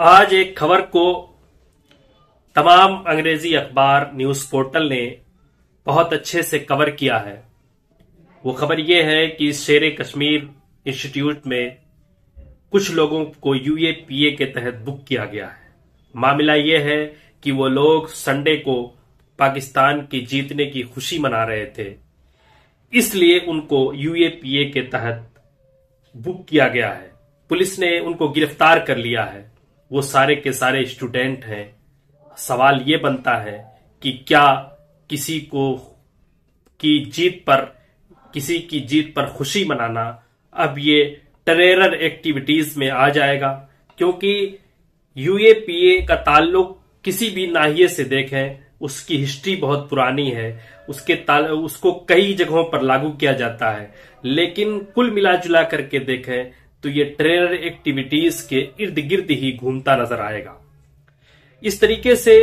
आज एक खबर को तमाम अंग्रेजी अखबार न्यूज पोर्टल ने बहुत अच्छे से कवर किया है वो खबर यह है कि शेर कश्मीर इंस्टीट्यूट में कुछ लोगों को यूएपीए के तहत बुक किया गया है मामला यह है कि वो लोग संडे को पाकिस्तान के जीतने की खुशी मना रहे थे इसलिए उनको यूएपीए के तहत बुक किया गया है पुलिस ने उनको गिरफ्तार कर लिया है वो सारे के सारे स्टूडेंट हैं सवाल ये बनता है कि क्या किसी को की जीत पर किसी की जीत पर खुशी मनाना अब ये टेरर एक्टिविटीज में आ जाएगा क्योंकि यूएपीए का ताल्लुक किसी भी नाहिए से देखें उसकी हिस्ट्री बहुत पुरानी है उसके ताल उसको कई जगहों पर लागू किया जाता है लेकिन कुल मिला जुला करके देखें तो ये ट्रेनर एक्टिविटीज के इर्द गिर्द ही घूमता नजर आएगा इस तरीके से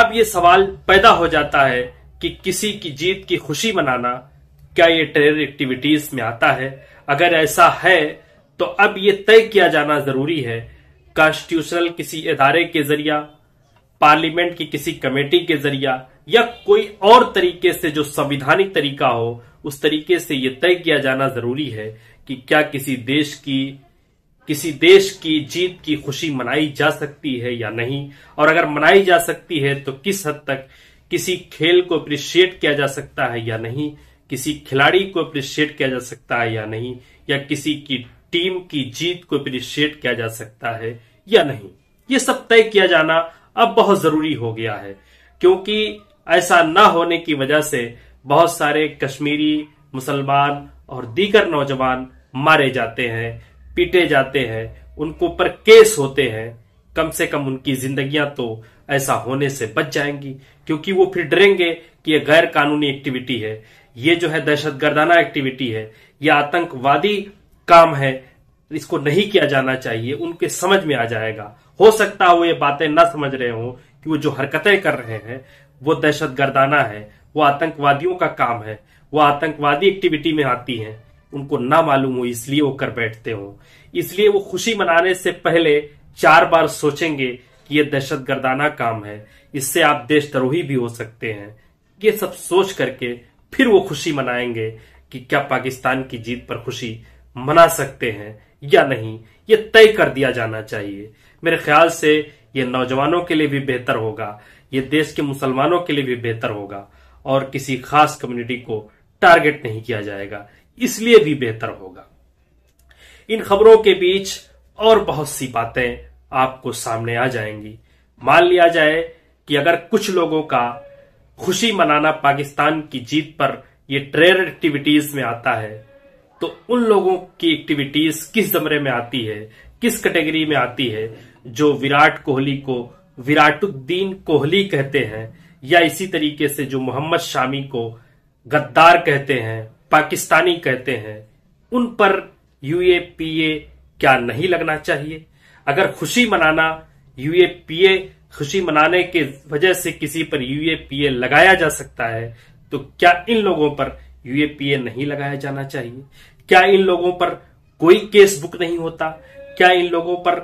अब ये सवाल पैदा हो जाता है कि किसी की जीत की खुशी मनाना क्या ये ट्रेनर एक्टिविटीज में आता है अगर ऐसा है तो अब ये तय किया जाना जरूरी है कॉन्स्टिट्यूशनल किसी इदारे के जरिया पार्लियामेंट की किसी कमेटी के जरिया या कोई और तरीके से जो संविधानिक तरीका हो उस तरीके से ये तय किया जाना जरूरी है कि क्या किसी देश की किसी देश की जीत की खुशी मनाई जा सकती है या नहीं और अगर मनाई जा सकती है तो किस हद तक किसी खेल को अप्रिशिएट किया जा सकता है या नहीं किसी खिलाड़ी को अप्रिशिएट किया जा सकता है या नहीं या किसी की टीम की जीत को अप्रिशिएट किया जा सकता है या नहीं ये सब तय किया जाना अब बहुत जरूरी हो गया है क्योंकि ऐसा ना होने की वजह से बहुत सारे कश्मीरी मुसलमान और दीगर नौजवान मारे जाते हैं पीटे जाते हैं उनके ऊपर केस होते हैं कम से कम उनकी जिंदगियां तो ऐसा होने से बच जाएंगी क्योंकि वो फिर डरेंगे कि ये गैर कानूनी एक्टिविटी है ये जो है दहशत गर्दाना एक्टिविटी है यह आतंकवादी काम है इसको नहीं किया जाना चाहिए उनके समझ में आ जाएगा हो सकता है वो ये बातें ना समझ रहे हो कि वो जो हरकतें कर रहे हैं वो दहशत गर्दाना है वो आतंकवादियों का काम है वो आतंकवादी एक्टिविटी में आती है उनको ना मालूम हो इसलिए वो कर बैठते हो इसलिए वो खुशी मनाने से पहले चार बार सोचेंगे कि ये दहशत गर्दाना काम है इससे आप देशद्रोही भी हो सकते हैं ये सब सोच करके फिर वो खुशी मनाएंगे कि क्या पाकिस्तान की जीत पर खुशी मना सकते हैं या नहीं ये तय कर दिया जाना चाहिए मेरे ख्याल से ये नौजवानों के लिए भी बेहतर होगा ये देश के मुसलमानों के लिए भी बेहतर होगा और किसी खास कम्युनिटी को टारगेट नहीं किया जाएगा इसलिए भी बेहतर होगा इन खबरों के बीच और बहुत सी बातें आपको सामने आ जाएंगी मान लिया जाए कि अगर कुछ लोगों का खुशी मनाना पाकिस्तान की जीत पर ये ट्रेड एक्टिविटीज में आता है तो उन लोगों की एक्टिविटीज किस जमरे में आती है किस कैटेगरी में आती है जो विराट कोहली को विराटुद्दीन कोहली कहते हैं या इसी तरीके से जो मोहम्मद शामी को गद्दार कहते हैं पाकिस्तानी कहते हैं उन पर यूए क्या नहीं लगना चाहिए अगर खुशी मनाना यूए खुशी मनाने के वजह से किसी पर यूए लगाया जा सकता है तो क्या इन लोगों पर यूए नहीं लगाया जाना चाहिए क्या इन लोगों पर कोई केस बुक नहीं होता क्या इन लोगों पर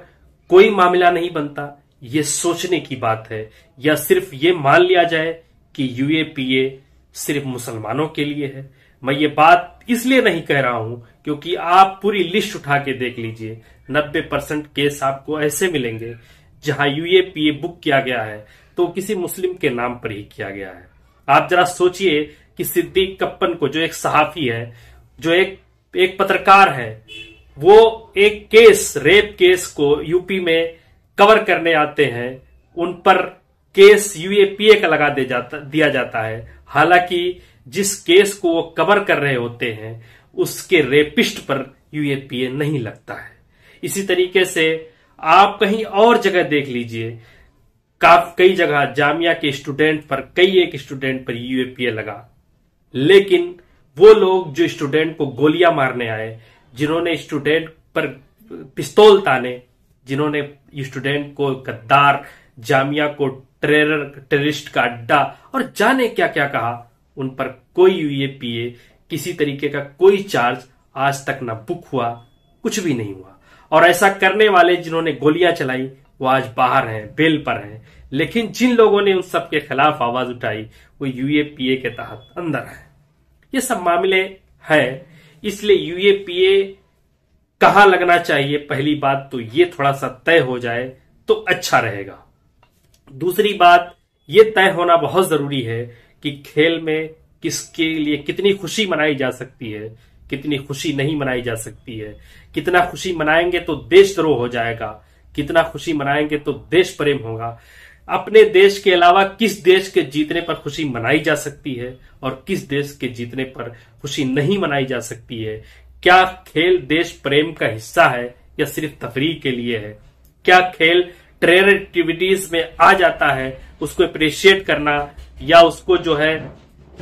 कोई मामला नहीं बनता ये सोचने की बात है या सिर्फ ये मान लिया जाए कि यूएपीए सिर्फ मुसलमानों के लिए है मैं ये बात इसलिए नहीं कह रहा हूं क्योंकि आप पूरी लिस्ट उठा के देख लीजिए 90 परसेंट केस आपको ऐसे मिलेंगे जहां यूएपीए बुक किया गया है तो किसी मुस्लिम के नाम पर ही किया गया है आप जरा सोचिए कि सिद्दीक कप्पन को जो एक सहाफी है जो एक एक पत्रकार है वो एक केस रेप केस को यूपी में कवर करने आते हैं उन पर केस यूएपीए का लगा दे जाता दिया जाता है हालांकि जिस केस को वो कवर कर रहे होते हैं उसके रेपिस्ट पर यूएपीए नहीं लगता है इसी तरीके से आप कहीं और जगह देख लीजिए कई जगह जामिया के स्टूडेंट पर कई एक स्टूडेंट पर यूएपीए लगा लेकिन वो लोग जो स्टूडेंट को गोलियां मारने आए जिन्होंने स्टूडेंट पर पिस्तौल ताने जिन्होंने स्टूडेंट को गद्दार जामिया को ट्रेर टेररिस्ट का अड्डा और जाने क्या क्या कहा उन पर कोई यूएपीए किसी तरीके का कोई चार्ज आज तक ना बुक हुआ कुछ भी नहीं हुआ और ऐसा करने वाले जिन्होंने गोलियां चलाई वो आज बाहर हैं बेल पर हैं लेकिन जिन लोगों ने उन सबके खिलाफ आवाज उठाई वो यूएपीए के तहत अंदर है ये सब मामले हैं इसलिए यूएपीए कहा लगना चाहिए पहली बात तो ये थोड़ा सा तय हो जाए तो अच्छा रहेगा दूसरी बात ये तय होना बहुत जरूरी है कि खेल में किसके लिए कितनी खुशी मनाई जा सकती है कितनी खुशी नहीं मनाई जा सकती है कितना खुशी मनाएंगे तो देशद्रोह हो जाएगा कितना खुशी मनाएंगे तो देश प्रेम होगा अपने देश के अलावा किस देश के जीतने पर खुशी मनाई जा सकती है और किस देश के जीतने पर खुशी नहीं मनाई जा सकती है क्या खेल देश प्रेम का हिस्सा है या सिर्फ तफरी के लिए है क्या खेल ट्रेनर एक्टिविटीज में आ जाता है उसको अप्रिशिएट करना या उसको जो है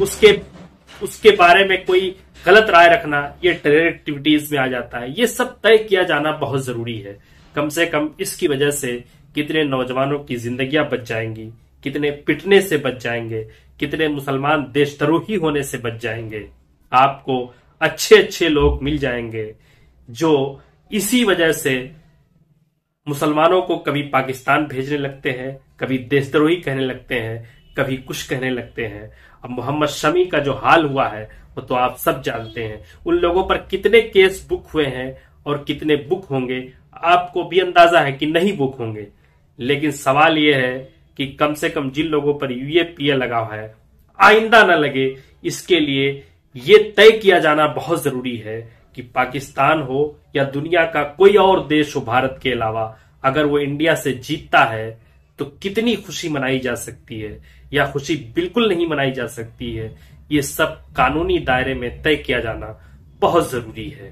उसके उसके बारे में कोई गलत राय रखना ये ट्रेड एक्टिविटीज में आ जाता है ये सब तय किया जाना बहुत जरूरी है कम से कम इसकी वजह से कितने नौजवानों की जिंदगियां बच जाएंगी कितने पिटने से बच जाएंगे कितने मुसलमान देशद्रोही होने से बच जाएंगे आपको अच्छे अच्छे लोग मिल जाएंगे जो इसी वजह से मुसलमानों को कभी पाकिस्तान भेजने लगते हैं कभी देशद्रोही कहने लगते हैं कभी कुछ कहने लगते हैं अब मोहम्मद शमी का जो हाल हुआ है वो तो आप सब जानते हैं उन लोगों पर कितने केस बुक हुए हैं और कितने बुक होंगे आपको भी अंदाजा है कि नहीं बुक होंगे लेकिन सवाल यह है कि कम से कम जिन लोगों पर यूएपीए लगा हुआ है आइंदा न लगे इसके लिए ये तय किया जाना बहुत जरूरी है कि पाकिस्तान हो या दुनिया का कोई और देश हो भारत के अलावा अगर वो इंडिया से जीतता है तो कितनी खुशी मनाई जा सकती है या खुशी बिल्कुल नहीं मनाई जा सकती है ये सब कानूनी दायरे में तय किया जाना बहुत जरूरी है